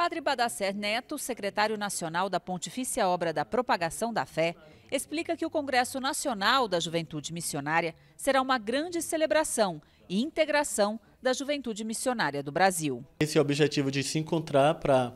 Padre Badacer Neto, secretário nacional da Pontifícia Obra da Propagação da Fé, explica que o Congresso Nacional da Juventude Missionária será uma grande celebração e integração da juventude missionária do Brasil. Esse é o objetivo de se encontrar para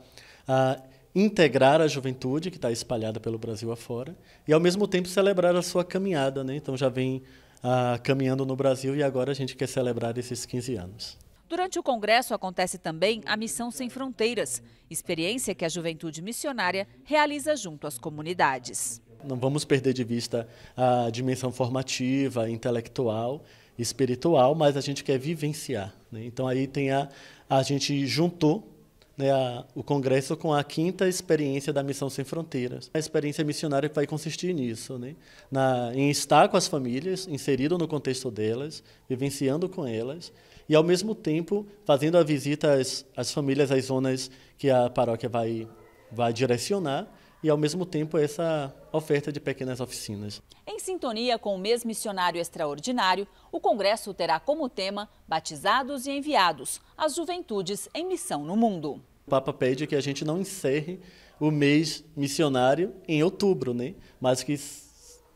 ah, integrar a juventude que está espalhada pelo Brasil afora e, ao mesmo tempo, celebrar a sua caminhada. Né? Então, já vem ah, caminhando no Brasil e agora a gente quer celebrar esses 15 anos. Durante o congresso acontece também a Missão Sem Fronteiras, experiência que a juventude missionária realiza junto às comunidades. Não vamos perder de vista a dimensão formativa, intelectual, espiritual, mas a gente quer vivenciar. Né? Então aí tem a, a gente juntou né, a, o congresso com a quinta experiência da Missão Sem Fronteiras. A experiência missionária vai consistir nisso, né, na, em estar com as famílias, inserido no contexto delas, vivenciando com elas, e ao mesmo tempo fazendo a visita às, às famílias, às zonas que a paróquia vai, vai direcionar, e, ao mesmo tempo, essa oferta de pequenas oficinas. Em sintonia com o mês missionário extraordinário, o Congresso terá como tema Batizados e Enviados as Juventudes em Missão no Mundo. O Papa pede que a gente não encerre o mês missionário em outubro, né? mas que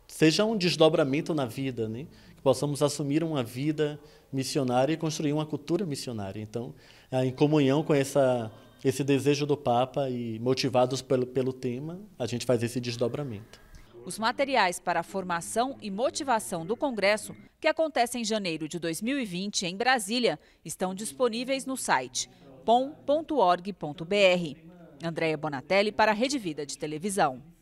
seja um desdobramento na vida, né? que possamos assumir uma vida missionária e construir uma cultura missionária. Então, em comunhão com essa esse desejo do Papa e motivados pelo, pelo tema, a gente faz esse desdobramento. Os materiais para a formação e motivação do Congresso, que acontece em janeiro de 2020 em Brasília, estão disponíveis no site pom.org.br. Andréia Bonatelli para a Rede Vida de Televisão.